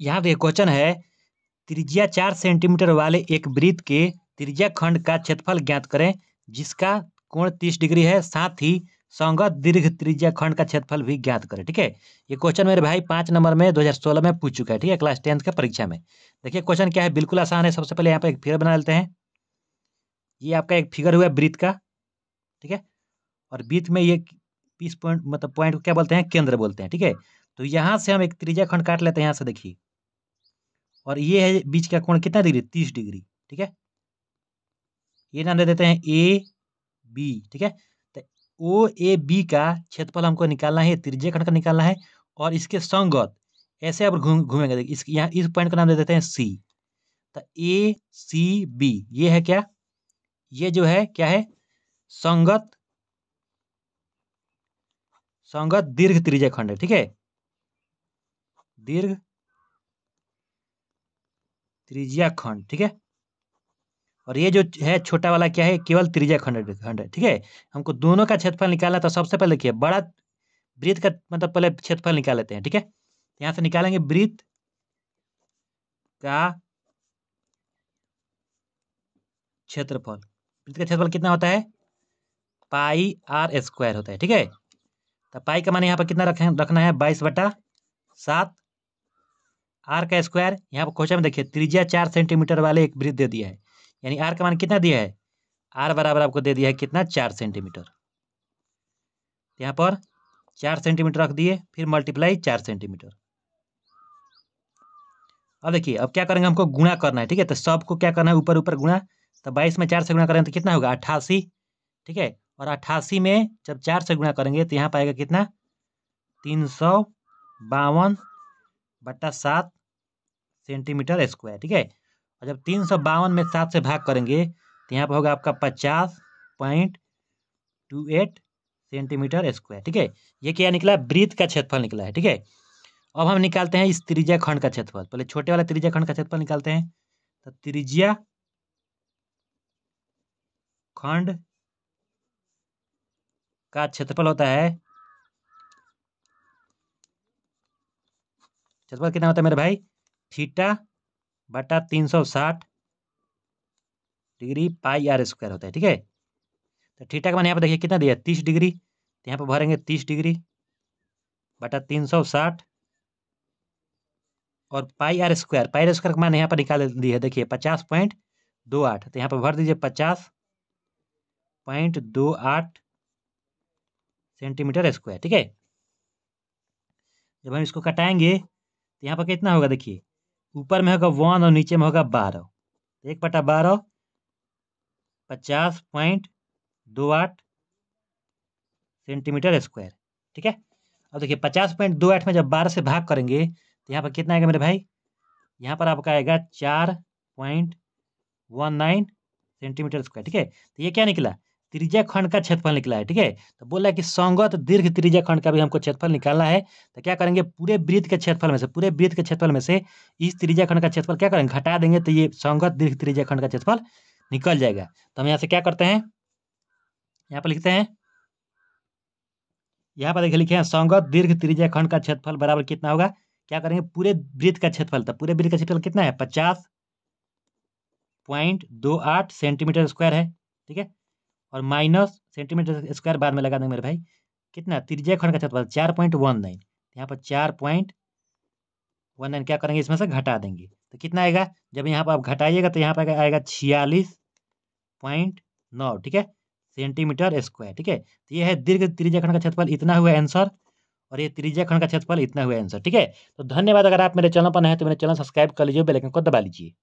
यहाँ पे क्वेश्चन है त्रिज्या चार सेंटीमीटर वाले एक वृत्त के त्रिज्या खंड का क्षेत्रफल ज्ञात करें जिसका कोण तीस डिग्री है साथ ही संगत दीर्घ त्रिज्या खंड का क्षेत्रफल भी ज्ञात करें ठीक है ये क्वेश्चन मेरे भाई पाँच नंबर में 2016 में पूछ चुका है ठीक है क्लास टेंथ के परीक्षा में देखिए क्वेश्चन क्या है बिल्कुल आसान है सबसे पहले यहाँ पर एक फिगर बना लेते हैं ये आपका एक फिगर हुआ वृत्त का ठीक है और वृत्त में ये पीस पॉइंट मतलब पॉइंट को क्या बोलते हैं केंद्र बोलते हैं ठीक है तो यहाँ से हम एक त्रिज्या खंड काट लेते हैं यहाँ से देखिए और ये है बीच का कोण कितना डिग्री तीस डिग्री ठीक है ये नाम दे देते हैं ए बी ठीक है तो ओ ए बी का क्षेत्रफल हमको निकालना है त्रिज्य खंड का निकालना है और इसके संगत ऐसे आप घूमेंगे घूमेंगे इस यहाँ इस पॉइंट का नाम दे देते हैं सी तो ए सी बी ये है क्या ये जो है क्या है संगत संगत दीर्घ त्रिज्य खंड है ठीक है दीर्घ त्रिज्या खंड ठीक है और ये जो है छोटा वाला क्या है केवल त्रिज्या खंड खंड है ठीक है हमको दोनों का क्षेत्रफल निकालना तो सबसे पहले देखिए बड़ा वृत्त का मतलब पहले क्षेत्रफल निकाल लेते हैं ठीक है यहाँ से निकालेंगे वृत्त का क्षेत्रफल वृत्त का क्षेत्रफल कितना होता है पाई आर स्क्वायर होता है ठीक है तो पाई का मान यहाँ पर कितना रखें रखना है बाईस बटा सात आर का स्क्वायर यहाँ पर क्वेश्चन में देखिए त्रिज्या चार सेंटीमीटर वाले एक वृत्त दे दिया है यानी आर का मान कितना दिया है आर बराबर आपको दे दिया है कितना चार सेंटीमीटर तो यहाँ पर चार सेंटीमीटर रख दिए फिर मल्टीप्लाई चार सेंटीमीटर अब देखिए अब क्या करेंगे हमको गुणा करना है ठीक है तो सबको क्या करना है ऊपर ऊपर गुणा तो बाईस में चार से गुणा करेंगे तो कितना होगा अट्ठासी ठीक है और अट्ठासी में जब चार से गुणा करेंगे तो यहाँ पाएगा कितना तीन सौ बावन बट्टा सात सेंटीमीटर स्क्वायर ठीक है और जब तीन सौ बावन में सात से भाग करेंगे तो यहाँ पर होगा आपका पचास point two eight centimetre square ठीक है ये क्या निकला ब्रीथ का क्षेत्रफल निकला है ठीक है अब हम निकालते हैं इस त्रिज्या खंड का क्षेत्रफल पहले छोटे वाला त्रिज्या खंड का क्षेत्रफल निकालते हैं तो त्रिज्या खंड का क्षेत्रफल होता है क्षेत्रफल कितना होता है मेरे भाई थीटा बटा तीन सौ साठ डिग्री पाई आर स्क्वायर होता है ठीक है तो थीटा का मान यहाँ पर देखिए कितना दिया तीस डिग्री तो यहाँ पर भरेंगे तीस डिग्री बटा तीन सौ साठ और pi r square pi r square का मान यहाँ पर निकाल दिया है देखिए पचास पॉइंट दो आठ तो यहाँ पर भर दीजिए पचास पॉइंट दो आठ सेंटीमीटर स्क्वायर ठीक है जब हम इसको कटाएंगे तो यहाँ पर कितना होगा देखिए ऊपर में होगा वन और नीचे में होगा बारह एक बटा बारह पचास पॉइंट दो आठ सेंटीमीटर स्क्वायर ठीक है अब देखिए पचास पॉइंट दो आठ में जब बारह से भाग करेंगे तो यहाँ पर कितना आएगा मेरे भाई यहाँ पर आपका आएगा चार point one nine centimetre square ठीक है तो ये क्या निकला त्रिज्या खंड का क्षेत्रफल निकला है ठीक है तो बोला कि संगत दीर्घ त्रिज्या खंड का भी हमको क्षेत्रफल निकालना है तो क्या करेंगे पूरे वृत्त के क्षेत्रफल में से पूरे वृत्त के क्षेत्रफल में से इस त्रिज्या खंड का क्षेत्रफल क्या करेंगे घटा देंगे तो ये संगत दीर्घ त्रिज्या खंड का क्षेत्रफल निकल जाएगा तो हम यहाँ से क्या करते हैं यहाँ पर लिखते हैं यहाँ पर देखिए लिखे हैं संगत दीर्घ त्रिज्या खंड का क्षेत्रफल बराबर कितना होगा क्या करेंगे पूरे वृत्त का क्षेत्रफल तो पूरे वृत्त का क्षेत्रफल कितना है पचास पॉइंट दो आठ सेंटीमीटर स्क्वायर है ठीक है और माइनस सेंटीमीटर स्क्वायर बाद में लगा देंगे मेरे भाई कितना त्रिज्या खंड का क्षेत्रफल चार पॉइंट वन नाइन यहाँ पर चार पॉइंट वन नाइन क्या करेंगे इसमें से घटा देंगे तो कितना आएगा जब यहाँ पर आप घटाइएगा तो यहाँ पर आएगा छियालीस पॉइंट नौ ठीक है सेंटीमीटर स्क्वायर ठीक है तो यह है दीर्घ त्रिज्या खंड का क्षेत्रफल इतना हुआ आंसर और ये त्रिज्या खंड का क्षेत्रफल इतना हुआ आंसर ठीक है तो धन्यवाद अगर आप मेरे चैनल पर नए हैं तो मेरे चैनल सब्सक्राइब कर लीजिए बेलाइकन को दबा लीजिए